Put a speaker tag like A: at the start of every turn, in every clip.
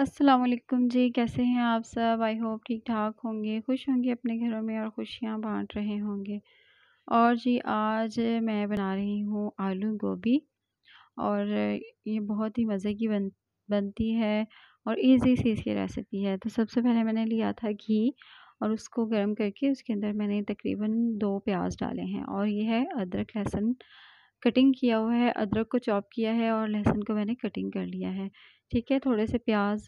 A: असलकम जी कैसे हैं आप सब आई होप ठीक ठाक होंगे खुश होंगे अपने घरों में और खुशियाँ बांट रहे होंगे और जी आज मैं बना रही हूँ आलू गोभी और ये बहुत ही मज़े की बन बनती है और इजी सी इसकी रेसिपी है तो सबसे पहले मैंने लिया था घी और उसको गर्म करके उसके अंदर मैंने तकरीबन दो प्याज डाले हैं और ये है अदरक लहसुन कटिंग किया हुआ है अदरक को चॉप किया है और लहसुन को मैंने कटिंग कर लिया है ठीक है थोड़े से प्याज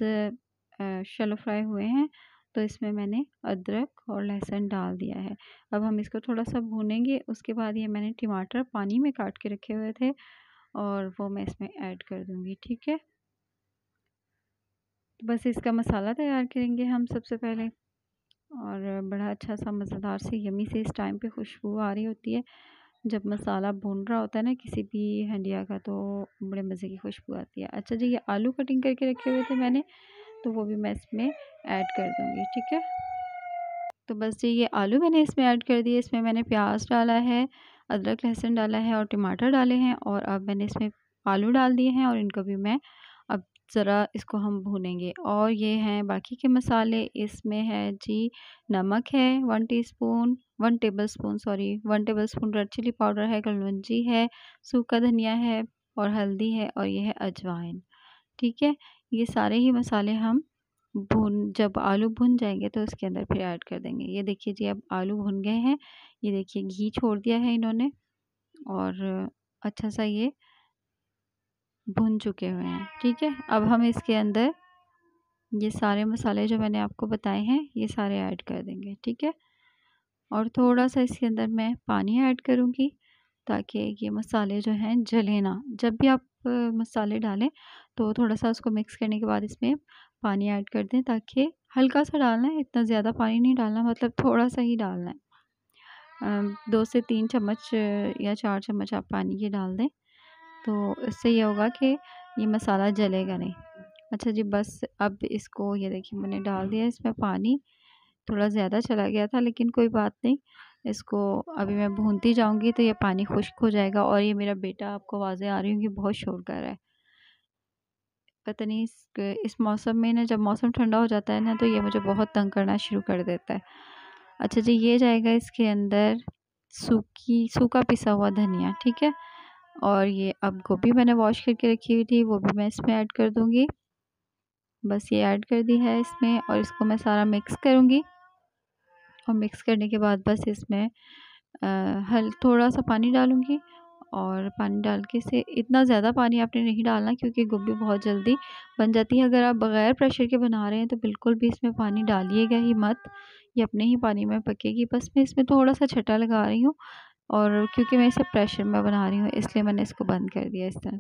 A: शलो फ्राई हुए हैं तो इसमें मैंने अदरक और लहसुन डाल दिया है अब हम इसको थोड़ा सा भूनेंगे उसके बाद ये मैंने टमाटर पानी में काट के रखे हुए थे और वो मैं इसमें ऐड कर दूँगी ठीक है तो बस इसका मसाला तैयार करेंगे हम सबसे पहले और बड़ा अच्छा सा मज़ेदार से यमी से इस टाइम पे खुशबू आ रही होती है जब मसाला भून रहा होता है ना किसी भी हंडिया का तो बड़े मज़े की खुशबू आती है अच्छा जी ये आलू कटिंग करके रखे हुए थे मैंने तो वो भी मैं इसमें ऐड कर दूँगी ठीक है तो बस जी ये आलू मैंने इसमें ऐड कर दिए इसमें मैंने प्याज डाला है अदरक लहसुन डाला है और टमाटर डाले हैं और अब मैंने इसमें आलू डाल दिए हैं और इनको भी मैं अब ज़रा इसको हम भूनेंगे और ये हैं बाकी के मसाले इसमें है जी नमक है one teaspoon one tablespoon sorry one tablespoon red chilli powder है कलवंजी है सूखा धनिया है और हल्दी है और ये है अजवाइन ठीक है ये सारे ही मसाले हम भून जब आलू भुन जाएंगे तो उसके अंदर फिर ऐड कर देंगे ये देखिए जी अब आलू भुन गए हैं ये देखिए घी छोड़ दिया है इन्होंने और अच्छा सा ये भुन चुके हुए हैं ठीक है अब हम इसके अंदर ये सारे मसाले जो मैंने आपको बताए हैं ये सारे ऐड कर देंगे ठीक है और थोड़ा सा इसके अंदर मैं पानी ऐड करूँगी ताकि ये मसाले जो हैं जले ना जब भी आप मसाले डालें तो थोड़ा सा उसको मिक्स करने के बाद इसमें पानी ऐड कर दें ताकि हल्का सा डालना है इतना ज़्यादा पानी नहीं डालना मतलब थोड़ा सा ही डालना है दो से तीन चम्मच या चार चम्मच आप पानी ये डाल दें तो इससे ये होगा कि ये मसाला जलेगा नहीं अच्छा जी बस अब इसको ये देखिए मैंने डाल दिया इसमें पानी थोड़ा ज़्यादा चला गया था लेकिन कोई बात नहीं इसको अभी मैं भूनती जाऊंगी तो ये पानी खुश्क हो जाएगा और ये मेरा बेटा आपको आवाज़ें आ रही होंगी बहुत शोर कर रहा है पता नहीं इस इस मौसम में ना जब मौसम ठंडा हो जाता है ना तो ये मुझे बहुत तंग करना शुरू कर देता है अच्छा जी ये जाएगा इसके अंदर सूखी सूखा पिसा हुआ धनिया ठीक है और ये अब गोभी मैंने वॉश करके रखी हुई थी वो भी मैं इसमें ऐड कर दूँगी बस ये ऐड कर दी है इसमें और इसको मैं सारा मिक्स करूँगी और मिक्स करने के बाद बस इसमें हल थोड़ा सा पानी डालूँगी और पानी डाल के से इतना ज़्यादा पानी आपने नहीं डालना क्योंकि गोभी बहुत जल्दी बन जाती है अगर आप बग़ैर प्रेशर के बना रहे हैं तो बिल्कुल भी इसमें पानी डालिएगा ही मत ये अपने ही पानी में पकेगी बस मैं इसमें थोड़ा सा छटा लगा रही हूँ और क्योंकि मैं इसे प्रेशर में बना रही हूँ इसलिए मैंने इसको बंद कर दिया इस तरह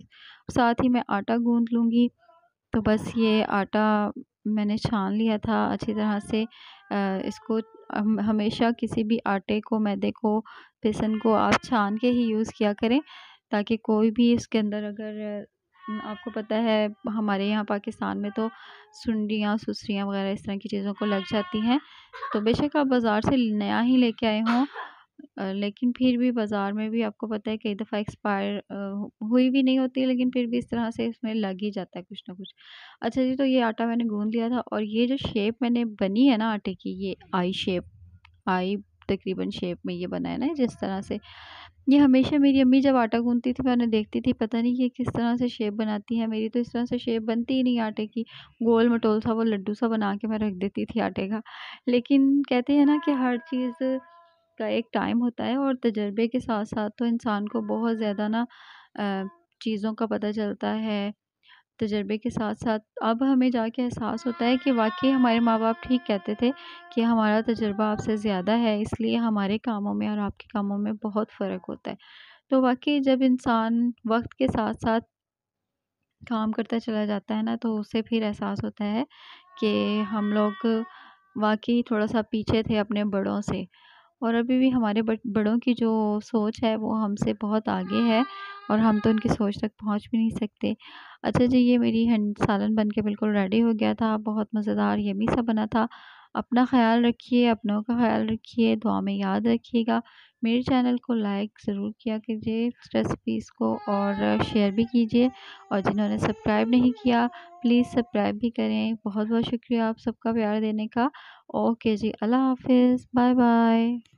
A: साथ ही मैं आटा गूँध लूँगी तो बस ये आटा मैंने छान लिया था अच्छी तरह से इसको हमेशा किसी भी आटे को मैदे को बेसन को आप छान के ही यूज़ किया करें ताकि कोई भी इसके अंदर अगर आपको पता है हमारे यहाँ पाकिस्तान में तो सुंडियाँ सुसरियाँ वगैरह इस तरह की चीज़ों को लग जाती हैं तो बेशक आप बाज़ार से नया ही लेके आए हों लेकिन फिर भी बाज़ार में भी आपको पता है कई दफ़ा एक्सपायर हुई भी नहीं होती लेकिन फिर भी इस तरह से इसमें लग ही जाता है कुछ ना कुछ अच्छा जी तो ये आटा मैंने गूँध लिया था और ये जो शेप मैंने बनी है ना आटे की ये आई शेप आई तकरीबन शेप में ये बना है ना जिस तरह से ये हमेशा मेरी अम्मी जब आटा गूंदती थी मैं उन्हें देखती थी पता नहीं ये किस तरह से शेप बनाती है मेरी तो इस तरह से शेप बनती ही नहीं आटे की गोल मटोल सा वो लड्डू सा बना के मैं रख देती थी आटे का लेकिन कहते हैं ना कि हर चीज़ का एक टाइम होता है और तजर्बे के साथ साथ तो इंसान को बहुत ज़्यादा ना चीज़ों का पता चलता है। तजर्बे के साथ-साथ अब हमें जाके एहसास होता है कि वाक़ई हमारे माँ-बाप ठीक कहते थे कि हमारा तजर्बा आपसे ज़्यादा है, इसलिए हमारे कामों में और आपके कामों में बहुत फ़र्क होता है। तो वाक़ई जब इंसान वक़्त के साथ-साथ काम करता चला जाता है ना, तो उसे फिर एहसास होता है कि हम लोग वाक़ई थोड़ा-सा पीछे थे अपने बड़ों से। और अभी भी हमारे बड़ों की जो सोच है वो हमसे बहुत आगे है और हम तो उनकी सोच तक पहुंच भी नहीं सकते अच्छा जी ये मेरी हंड सालन बन के बिल्कुल रेडी हो गया था बहुत मज़ेदार यमी सा बना था अपना ख्याल रखिए अपनों का ख्याल रखिए दुआ में याद रखिएगा मेरे चैनल को लाइक ज़रूर किया कीजिए रेसिपीज़ को और शेयर भी कीजिए और जिन्होंने सब्सक्राइब नहीं किया प्लीज़ सब्सक्राइब भी करें बहुत बहुत शुक्रिया आप सबका प्यार देने का ओके जी अल्लाह हाफिज़ बाय बाय